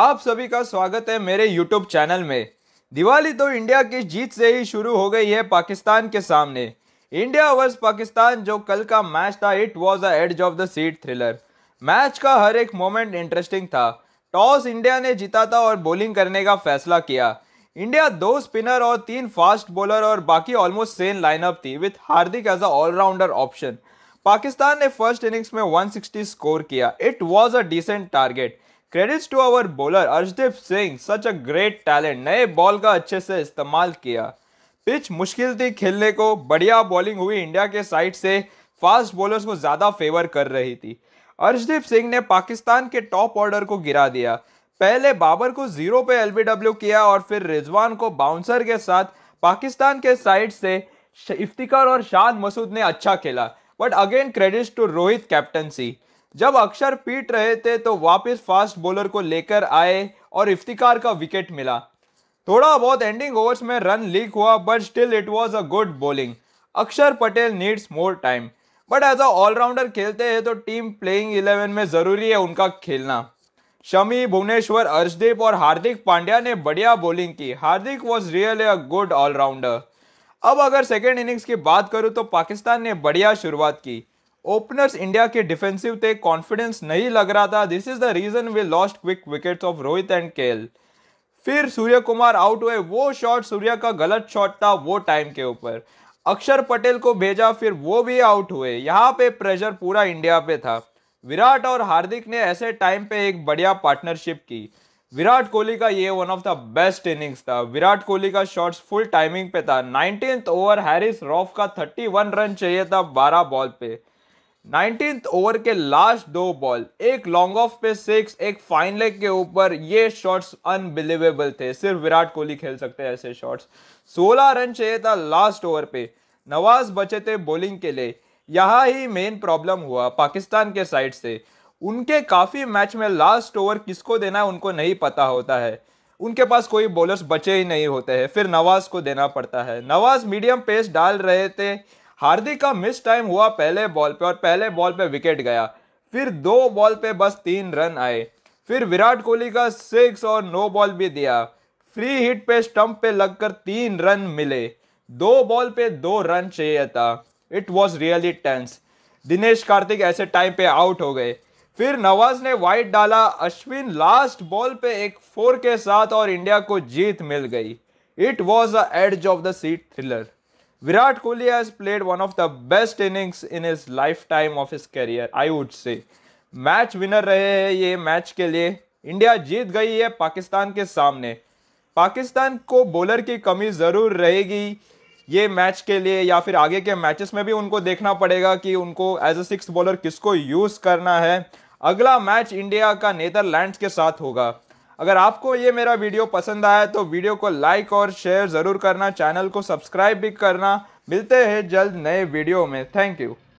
आप सभी का स्वागत है मेरे YouTube चैनल में दिवाली तो इंडिया की जीत से ही शुरू हो गई है पाकिस्तान के सामने इंडिया वर्स पाकिस्तान जो कल का मैच था it was a edge of the seat thriller match का हर एक मोमेंट इंटरेस्टिंग था टॉस इंडिया ने जीता था और बॉलिंग करने का फैसला किया इंडिया दो स्पिनर और तीन फास्ट बॉलर और बाकी ऑलमोस्ट सेम लाइनअप थी with Hardik as a allrounder option Pakistan ने फर्स्ट इनिंग्स में 160 स्कोर किया it was a decent target credits to our bowler Arshdeep Singh such a great talent नए बॉल का अच्छे से इस्तेमाल किया पिच मुश्किल थी खेलने को बढ़िया बॉलिंग हुई इंडिया के साइड से फास्ट बॉलर्स को ज़्यादा फेवर कर रही थी अर्शदीप सिंह ने पाकिस्तान के टॉप ऑर्डर को गिरा दिया पहले बाबर को जीरो पे एल किया और फिर रिजवान को बाउंसर के साथ पाकिस्तान के साइड से इफ्तिकार और शाद मसूद ने अच्छा खेला but again credits to Rohit captaincy जब अक्षर पीट रहे थे तो वापस फास्ट बॉलर को लेकर आए और इफ्तिकार का विकेट मिला थोड़ा बहुत एंडिंग ओवर्स में रन लीक हुआ but still it was a good bowling Axar Patel needs more time but as a allrounder खेलते हैं तो टीम प्लेइंग इलेवन में ज़रूरी है उनका खेलना शमी भुवनेश्वर अर्शदीप और हार्दिक पांड्या ने बढ़िया बॉलिंग की Hardik was real a good allrounder अब अगर सेकेंड इनिंग्स की बात करूँ तो पाकिस्तान ने बढ़िया शुरुआत की ओपनर्स इंडिया के डिफेंसिव थे कॉन्फिडेंस नहीं लग रहा था this is the reason they lost quick wickets of Rohit and केल फिर सूर्य कुमार आउट हुए वो शॉट सूर्य का गलत शॉट था वो टाइम के ऊपर अक्षर पटेल को भेजा फिर वो भी आउट हुए यहाँ पे प्रेशर पूरा इंडिया पे था विराट और हार्दिक ने ऐसे टाइम पे एक बढ़िया पार्टनरशिप की विराट कोहली का ये one of the best innings था विराट कोहली का शॉट्स फुल टाइमिंग पे था नाइनटीन ओवर हैरिस रॉफ का वन रन चाहिए था बारह बॉल पे नाइनटीन ओवर के लास्ट दो बॉल एक लॉन्ग ऑफ पे सिक्स एक फाइन लेग के ऊपर ये शॉट्स अनबिलीवेबल थे सिर्फ विराट कोहली खेल सकते हैं ऐसे शॉट्स सोलह रन चाहिए था लास्ट ओवर पे नवाज बचे थे बॉलिंग के लिए यहाँ ही मेन प्रॉब्लम हुआ पाकिस्तान के साइड से उनके काफ़ी मैच में लास्ट ओवर किसको देना है उनको नहीं पता होता है उनके पास कोई बॉलर्स बचे ही नहीं होते हैं फिर नवाज को देना पड़ता है नवाज मीडियम पेस डाल रहे थे हार्दिक का मिस टाइम हुआ पहले बॉल पे और पहले बॉल पे विकेट गया फिर दो बॉल पे बस तीन रन आए फिर विराट कोहली का सिक्स और नो बॉल भी दिया फ्री हिट पे स्टंप पे लगकर तीन रन मिले दो बॉल पे दो रन चाहिए था it was really tense Dinesh Karthik ऐसे टाइम पे आउट हो गए फिर नवाज ने वाइट डाला अश्विन लास्ट बॉल पे एक फोर के साथ और इंडिया को जीत मिल गई it was the edge of the seat thriller Kohli has played one of the best innings in his life time of his career I would say match winner रहे हैं ये मैच के लिए इंडिया जीत गई है पाकिस्तान के सामने पाकिस्तान को बॉलर की कमी ज़रूर रहेगी ये मैच के लिए या फिर आगे के मैचेस में भी उनको देखना पड़ेगा कि उनको एज अ सिक्स बॉलर किसको यूज़ करना है अगला मैच इंडिया का नेदरलैंड्स के साथ होगा अगर आपको ये मेरा वीडियो पसंद आया तो वीडियो को लाइक और शेयर ज़रूर करना चैनल को सब्सक्राइब भी करना मिलते हैं जल्द नए वीडियो में थैंक यू